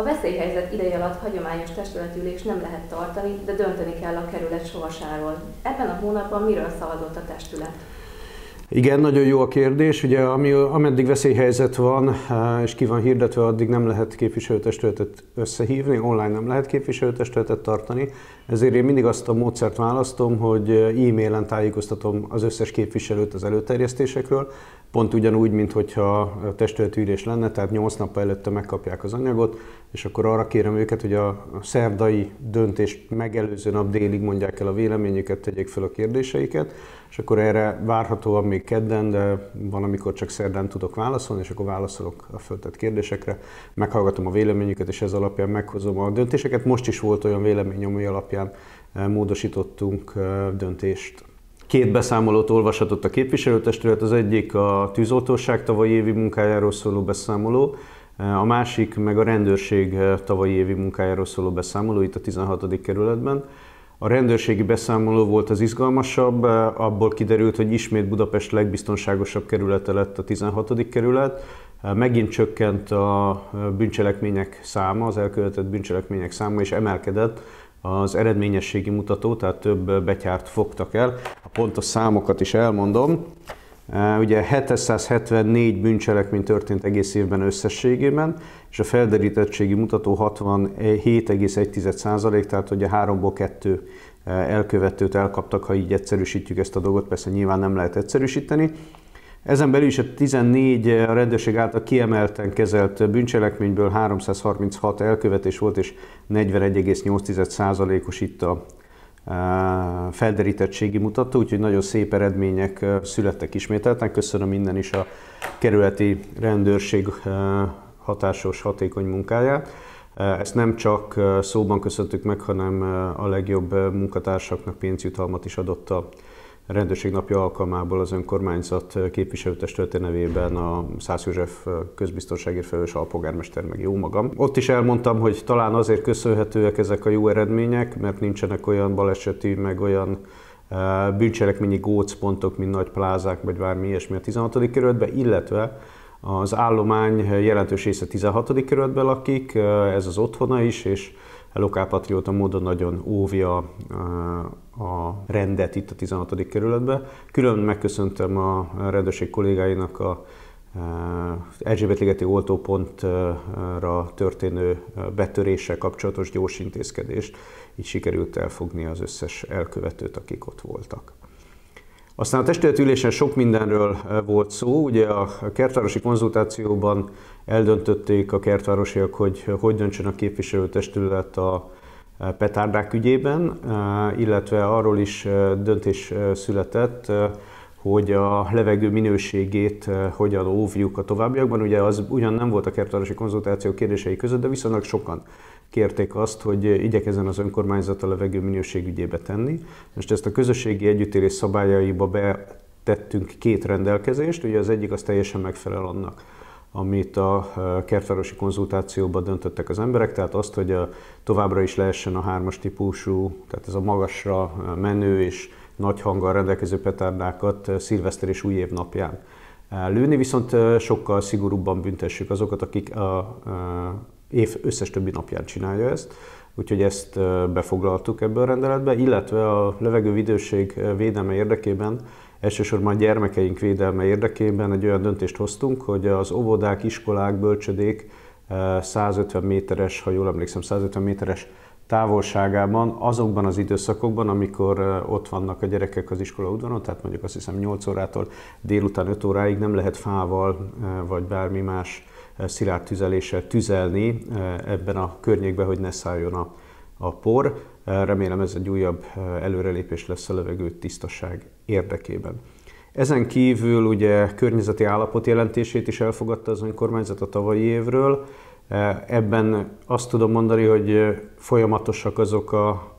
A veszélyhelyzet ideje alatt hagyományos testületülés nem lehet tartani, de dönteni kell a kerület sorsáról. Ebben a hónapban miről szavazott a testület? Igen, nagyon jó a kérdés. Ugye ami, ameddig veszélyhelyzet van, és ki van hirdetve, addig nem lehet képviselőtestületet összehívni, online nem lehet képviselőtestületet tartani. Ezért én mindig azt a módszert választom, hogy e-mailen tájékoztatom az összes képviselőt az előterjesztésekről, Pont ugyanúgy, mint hogyha testületűrés lenne, tehát 8 nap előtte megkapják az anyagot, és akkor arra kérem őket, hogy a szerdai döntést megelőző nap délig mondják el a véleményüket, tegyék fel a kérdéseiket, és akkor erre várhatóan még kedden, de van, amikor csak szerdán tudok válaszolni, és akkor válaszolok a föltett kérdésekre, meghallgatom a véleményüket, és ez alapján meghozom a döntéseket. Most is volt olyan vélemény, ami alapján eh, módosítottunk eh, döntést Két beszámolót olvashatott a képviselőtestület, az egyik a tűzoltóság tavalyi évi munkájáról szóló beszámoló, a másik meg a rendőrség eh, tavalyi évi munkájáról szóló beszámoló itt a 16. kerületben. A rendőrségi beszámoló volt az izgalmasabb, eh, abból kiderült, hogy ismét Budapest legbiztonságosabb kerülete lett a 16. kerület. Eh, megint csökkent a bűncselekmények száma, az elkövetett bűncselekmények száma, és emelkedett az eredményességi mutató, tehát több betyárt fogtak el. A pontos számokat is elmondom. Ugye 774 bűncselekmény történt egész évben összességében, és a felderítettségi mutató 67,1 tehát ugye háromból kettő elkövetőt elkaptak, ha így egyszerűsítjük ezt a dolgot, persze nyilván nem lehet egyszerűsíteni. Ezen belül is a 14 eh, a rendőrség által kiemelten kezelt bűncselekményből 336 elkövetés volt, és 41,8%-os itt a eh, felderítettségi mutató, úgyhogy nagyon szép eredmények eh, születtek ismételten. Köszönöm innen is a kerületi rendőrség hatásos, hatékony munkáját. Ezt nem csak szóban köszöntük meg, hanem a legjobb munkatársaknak pénzjutalmat is adott a a rendőrség napja alkalmából az önkormányzat képviselőtestülete nevében a Szász József közbiztonságért felelős alpolgármester, meg jó magam. Ott is elmondtam, hogy talán azért köszönhetőek ezek a jó eredmények, mert nincsenek olyan baleseti, meg olyan e, bűncselekményi gócpontok, mint nagy plázák, vagy bármi ilyesmi a 16. kerületben, illetve az állomány jelentős része 16. kerületben lakik, e, ez az otthona is, és lokálpatrióta módon nagyon óvja a rendet itt a 16. kerületben. Külön megköszöntöm a rendőrség kollégáinak a Erzsébet ligeti oltópontra történő betöréssel kapcsolatos gyors intézkedést, így sikerült elfogni az összes elkövetőt, akik ott voltak. Aztán a testületülésen sok mindenről volt szó. Ugye a kertvárosi konzultációban eldöntötték a kertvárosiak, hogy hogy döntsön a képviselőtestület a petárdák ügyében, illetve arról is döntés született, hogy a levegő minőségét hogyan óvjuk a továbbiakban. Ugye az ugyan nem volt a kertvárosi konzultáció kérdései között, de viszonylag sokan kérték azt, hogy igyekezzen az önkormányzat a levegő minőségügyébe tenni. Most ezt a közösségi együttélés szabályaiba betettünk két rendelkezést, ugye az egyik az teljesen megfelel annak amit a e, kertvárosi konzultációban döntöttek az emberek, tehát azt, hogy a, továbbra is lehessen a hármas típusú, tehát ez a magasra e, menő és nagy hanggal rendelkező petárdákat e, szilveszter és év napján lőni, viszont sokkal szigorúbban büntessük azokat, akik a, a év összes többi napján csinálja ezt, úgyhogy ezt befoglaltuk ebből a rendeletbe, illetve a levegővidőség védelme érdekében, elsősorban a gyermekeink védelme érdekében egy olyan döntést hoztunk, hogy az óvodák, iskolák, bölcsödék 150 méteres, ha jól emlékszem, 150 méteres távolságában, azokban az időszakokban, amikor ott vannak a gyerekek az iskola udvaron, tehát mondjuk azt hiszem 8 órától délután 5 óráig nem lehet fával vagy bármi más Eh, szilárd tüzeléssel tüzelni eh, ebben a környékben, hogy ne szálljon a, a por. Eh, remélem ez egy újabb előrelépés lesz a levegő tisztaság érdekében. Ezen kívül ugye környezeti állapot jelentését is elfogadta az önkormányzat a tavalyi évről. Ebben azt tudom mondani, hogy folyamatosak azok a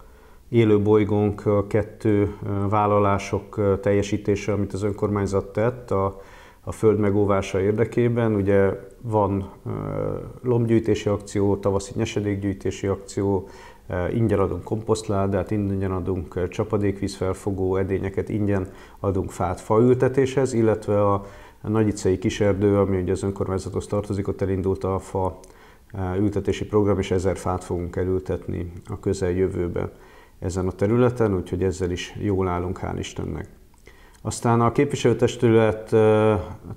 élő bolygónk kettő vállalások teljesítése, amit az önkormányzat tett. A a föld megóvása érdekében. Ugye van lombgyűjtési akció, tavaszi nyesedékgyűjtési akció, ingyen adunk komposztládát, ingyen adunk csapadékvízfelfogó edényeket, ingyen adunk fát faültetéshez, illetve a nagyicei kiserdő, ami ugye az önkormányzathoz tartozik, ott elindult a fa ültetési program, és ezer fát fogunk elültetni a közeljövőben ezen a területen, úgyhogy ezzel is jól állunk, hál' Istennek. Aztán a képviselőtestület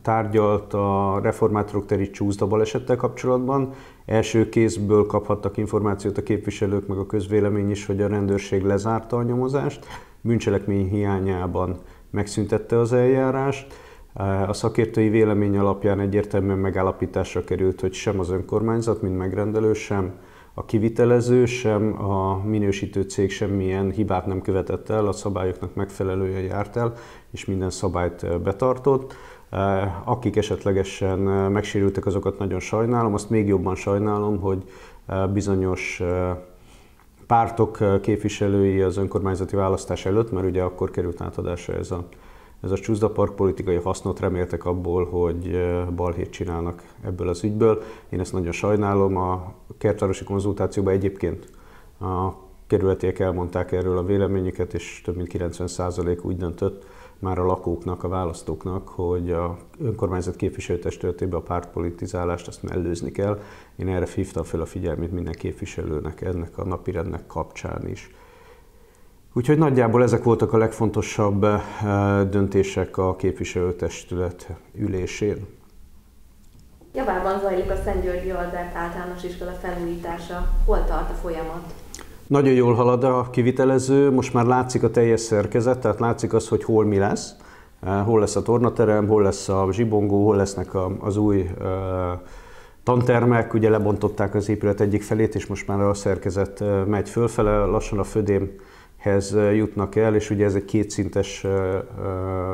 tárgyalt a reformátorok teri csúszda balesettel kapcsolatban. Első kézből kaphattak információt a képviselők, meg a közvélemény is, hogy a rendőrség lezárta a nyomozást. Bűncselekmény hiányában megszüntette az eljárást. A szakértői vélemény alapján egyértelműen megállapításra került, hogy sem az önkormányzat, mint megrendelő, sem a kivitelező, sem a minősítő cég semmilyen hibát nem követett el, a szabályoknak megfelelően járt el, és minden szabályt betartott. Akik esetlegesen megsérültek, azokat nagyon sajnálom. Azt még jobban sajnálom, hogy bizonyos pártok képviselői az önkormányzati választás előtt, mert ugye akkor került átadásra ez a ez a Csúszda Park politikai hasznot reméltek abból, hogy balhét csinálnak ebből az ügyből. Én ezt nagyon sajnálom. A kertvárosi konzultációban egyébként a kerületiek elmondták erről a véleményüket, és több mint 90% úgy döntött, már a lakóknak, a választóknak, hogy a önkormányzat képviselőtestületében a pártpolitizálást azt mellőzni kell. Én erre hívtam fel a figyelmét minden képviselőnek ennek a napirendnek kapcsán is. Úgyhogy nagyjából ezek voltak a legfontosabb eh, döntések a képviselőtestület ülésén. Javában zajlik a Szent Györgyi Albert általános iskola felújítása. Hol tart a folyamat? Nagyon jól halad a kivitelező, most már látszik a teljes szerkezet, tehát látszik az, hogy hol mi lesz, eh, hol lesz a tornaterem, hol lesz a zsibongó, hol lesznek az új eh, tantermek, ugye lebontották az épület egyik felét, és most már a szerkezet megy fölfele, lassan a födém hez jutnak el, és ugye ez egy kétszintes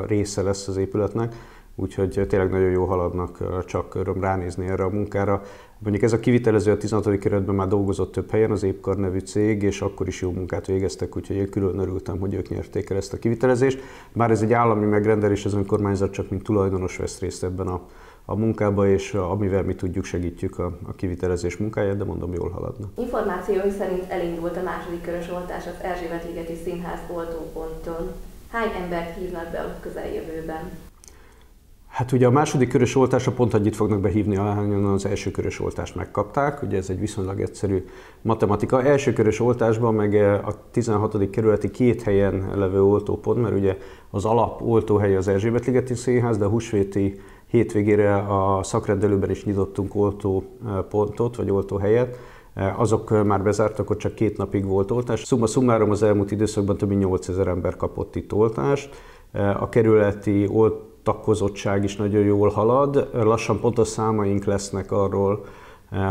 része lesz az épületnek, úgyhogy tényleg nagyon jó haladnak, csak öröm ránézni erre a munkára. Mondjuk ez a kivitelező a 16. kerületben már dolgozott több helyen, az Épkar nevű cég, és akkor is jó munkát végeztek, úgyhogy én külön örültem, hogy ők nyerték el ezt a kivitelezést. Bár ez egy állami megrendelés, az önkormányzat csak mint tulajdonos vesz részt ebben a a munkába, és amivel mi tudjuk, segítjük a, a kivitelezés munkáját, de mondom, jól haladna. Információi szerint elindult a második körös oltás az Erzsébet Ligeti Színház oltóponton. Hány embert hívnak be a közeljövőben? Hát ugye a második körös a pont annyit fognak behívni, ahányan az első körös oltást megkapták. Ugye ez egy viszonylag egyszerű matematika. Első körös oltásban meg eh, a 16. kerületi két helyen levő oltópont, mert ugye az alap oltóhely az Erzsébet-ligeti színház, de a húsvéti Hétvégére a szakrendelőben is nyitottunk oltópontot, vagy oltóhelyet, azok már bezártak, ott csak két napig volt oltás. Summa szumárom az elmúlt időszakban több mint 8000 ember kapott itt oltást. A kerületi oltakozottság is nagyon jól halad. Lassan pontos számaink lesznek arról,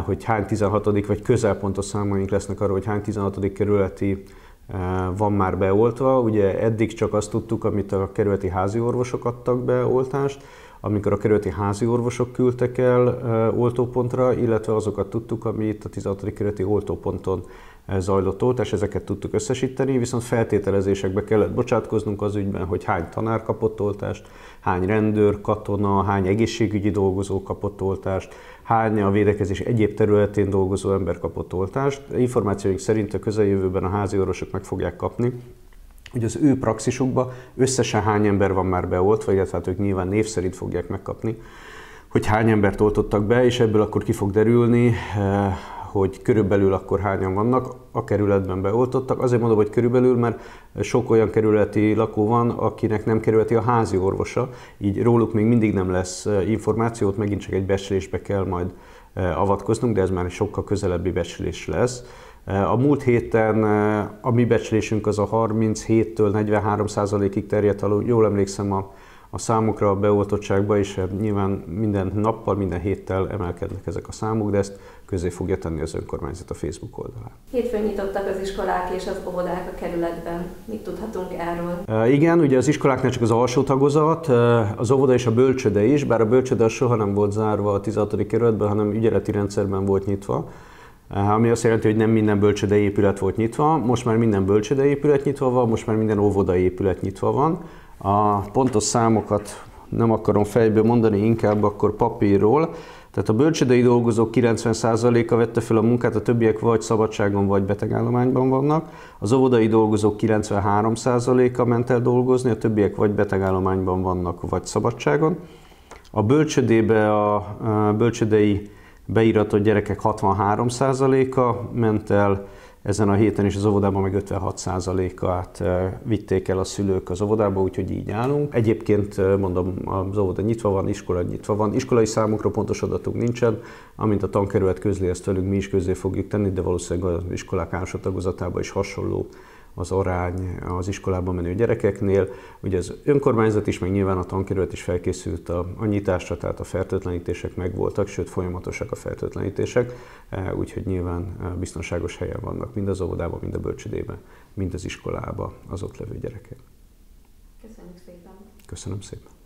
hogy hány 16. vagy közel pontos számaink lesznek arról, hogy hány 16. kerületi van már beoltva. Ugye eddig csak azt tudtuk, amit a kerületi házi orvosok adtak be oltást, amikor a kerületi házi orvosok küldtek el oltópontra, illetve azokat tudtuk, ami itt a 16. kerületi oltóponton zajlott oltás, ezeket tudtuk összesíteni, viszont feltételezésekbe kellett bocsátkoznunk az ügyben, hogy hány tanár kapott oltást, hány rendőr, katona, hány egészségügyi dolgozó kapott oltást, hány a védekezés egyéb területén dolgozó ember kapott oltást. Információink szerint a közeljövőben a házi orvosok meg fogják kapni hogy az ő praxisukba összesen hány ember van már beoltva, illetve hát ők nyilván név szerint fogják megkapni, hogy hány embert oltottak be, és ebből akkor ki fog derülni, eh, hogy körülbelül akkor hányan vannak a kerületben beoltottak. Azért mondom, hogy körülbelül, mert sok olyan kerületi lakó van, akinek nem kerületi a házi orvosa, így róluk még mindig nem lesz eh, információt, megint csak egy becslésbe kell majd eh, avatkoznunk, de ez már egy sokkal közelebbi becslés lesz a múlt héten a mi becslésünk az a 37-től 43 ig terjedt, jól emlékszem a, a számokra a beoltottságba, és hát nyilván minden nappal, minden héttel emelkednek ezek a számok, de ezt közé fogja tenni az önkormányzat a Facebook oldalán. Hétfőn nyitottak az iskolák és az óvodák a kerületben. Mit tudhatunk erről? E, igen, ugye az iskoláknál csak az alsó tagozat, az óvoda és a bölcsöde is, bár a bölcsöde soha nem volt zárva a 16. kerületben, hanem ügyeleti rendszerben volt nyitva ami azt jelenti, hogy nem minden bölcsödei épület volt nyitva, most már minden bölcsödei épület nyitva van, most már minden óvodai épület nyitva van. A pontos számokat nem akarom fejből mondani, inkább akkor papírról. Tehát a bölcsödei dolgozók 90%-a vette fel a munkát, a többiek vagy szabadságon, vagy betegállományban vannak. Az óvodai dolgozók 93%-a ment el dolgozni, a többiek vagy betegállományban vannak, vagy szabadságon. A bölcsödébe a bölcsödei beiratott gyerekek 63%-a ment el, ezen a héten is az óvodában meg 56%-át eh, vitték el a szülők az óvodába, úgyhogy így állunk. Egyébként eh, mondom, az óvoda nyitva van, iskola nyitva van. Iskolai számokra pontos adatunk nincsen, amint a tankerület közli, ezt velünk mi is közé fogjuk tenni, de valószínűleg az iskolák állása is hasonló az arány az iskolában menő gyerekeknél. Ugye az önkormányzat is, meg nyilván a tankerület is felkészült a, a nyitásra, tehát a fertőtlenítések megvoltak, sőt folyamatosak a fertőtlenítések, e, úgyhogy nyilván e, biztonságos helyen vannak mind az óvodában, mind a bölcsödében, mind az iskolába az ott levő gyerekek. Köszönöm szépen! Köszönöm szépen!